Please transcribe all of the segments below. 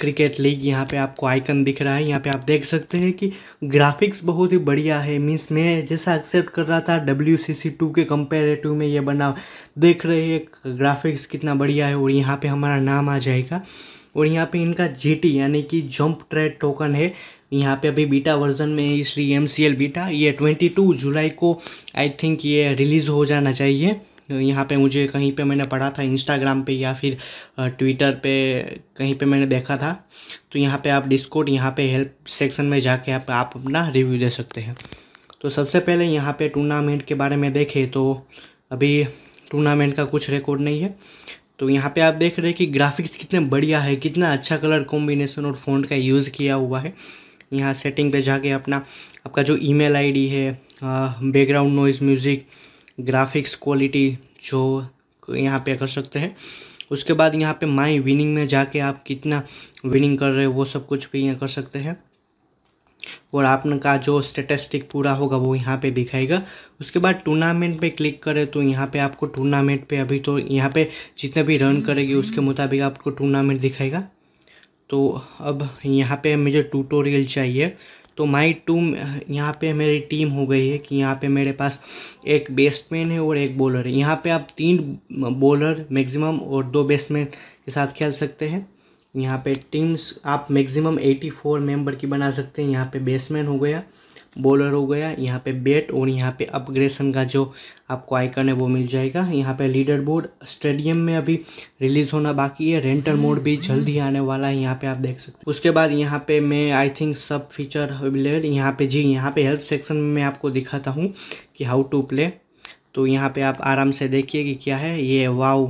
cricket league यहाँ पे आपको आइकन दिख रहा है यहाँ पे आप देख सकते हैं कि ग्राफिक्स बहुत ही बढ़िया है मीन्स मैं जैसा एक्सेप्ट कर रहा था डब्ल्यू सी सी टू के कंपेरेटिव में ये बना देख रहे हैं ग्राफिक्स कितना बढ़िया है और यहाँ पे हमारा नाम आ जाएगा और यहाँ पे इनका जी यानी कि जंप ट्रेड टोकन है यहाँ पे अभी बीटा वर्जन में इसलिए एम सी एल बीटा ये ट्वेंटी टू जुलाई को आई थिंक ये रिलीज़ हो जाना चाहिए तो यहाँ पे मुझे कहीं पे मैंने पढ़ा था इंस्टाग्राम पे या फिर ट्विटर पे कहीं पे मैंने देखा था तो यहाँ पे आप डिस्कोड यहाँ पे हेल्प सेक्शन में जाके आप आप अपना रिव्यू दे सकते हैं तो सबसे पहले यहाँ पे टूर्नामेंट के बारे में देखें तो अभी टूर्नामेंट का कुछ रिकॉर्ड नहीं है तो यहाँ पर आप देख रहे हैं कि ग्राफिक्स कितने बढ़िया है कितना अच्छा कलर कॉम्बिनेशन और फोन का यूज़ किया हुआ है यहाँ सेटिंग पे जाके अपना आपका जो ईमेल आईडी है background noise music graphics quality जो यहाँ पे कर सकते हैं उसके बाद यहाँ पे माई विनिंग में जाके आप कितना विनिंग कर रहे हो वो सब कुछ भी यहाँ कर सकते हैं और आपने का जो स्टेटिस्टिक पूरा होगा वो यहाँ पे दिखाएगा उसके बाद टूर्नामेंट पे क्लिक करें तो यहाँ पे आपको टूर्नामेंट पे अभी तो यहाँ पे जितने भी रन करेगी उसके मुताबिक आपको टूर्नामेंट दिखाएगा तो अब यहाँ पे मुझे ट्यूटोरियल चाहिए तो माय टूम यहाँ पे मेरी टीम हो गई है कि यहाँ पे मेरे पास एक बैट्समैन है और एक बॉलर है यहाँ पे आप तीन बॉलर मैक्सिमम और दो बैट्समैन के साथ खेल सकते हैं यहाँ पे टीम्स आप मैक्सिमम 84 मेंबर की बना सकते हैं यहाँ पे बैट्समैन हो गया बॉलर हो गया यहाँ पे बैट और यहाँ पे अपग्रेशन का जो आपको आइकन है वो मिल जाएगा यहाँ पे लीडर बोर्ड स्टेडियम में अभी रिलीज़ होना बाकी है रेंटर मोड भी जल्द ही आने वाला है यहाँ पे आप देख सकते हैं उसके बाद यहाँ पे मैं आई थिंक सब फीचर अवेलेबल यहाँ पे जी यहाँ पे हेल्प सेक्शन में मैं आपको दिखाता हूँ कि हाउ टू प्ले तो यहाँ पे आप आराम से देखिए कि क्या है ये वाओ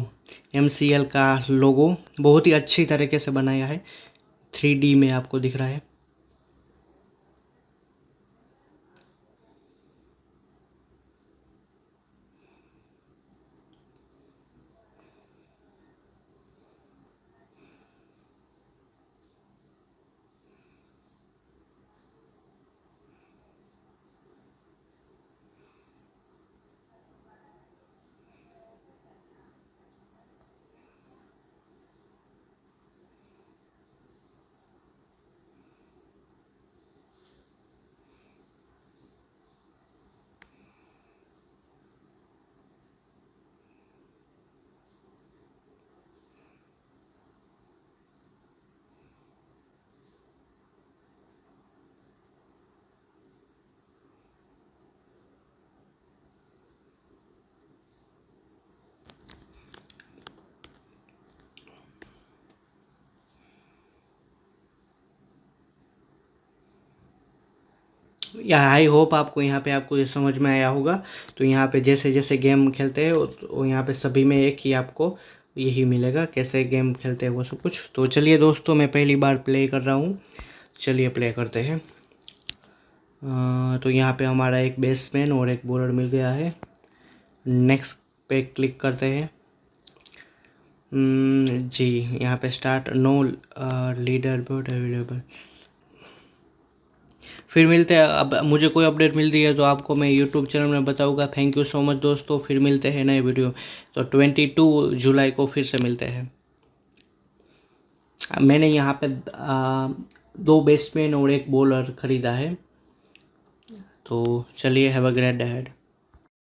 एम का लोगो बहुत ही अच्छी तरीके से बनाया है थ्री में आपको दिख रहा है या आई होप आपको यहाँ पे आपको ये समझ में आया होगा तो यहाँ पे जैसे जैसे गेम खेलते हैं तो यहाँ पे सभी में एक ही आपको यही मिलेगा कैसे गेम खेलते हैं वो सब कुछ तो चलिए दोस्तों मैं पहली बार प्ले कर रहा हूँ चलिए प्ले करते हैं तो यहाँ पे हमारा एक बेट्समैन और एक बॉलर मिल गया है नेक्स्ट पे क्लिक करते हैं जी यहाँ पे start no leaderboard available फिर मिलते हैं अब मुझे कोई अपडेट मिल रही है तो आपको मैं यूट्यूब चैनल में बताऊंगा थैंक यू सो मच दोस्तों फिर मिलते हैं नए वीडियो तो ट्वेंटी टू जुलाई को फिर से मिलते हैं मैंने यहाँ पे दो बेस्टमैन और एक बॉलर ख़रीदा है तो चलिए हैव अ ग्रेट हेड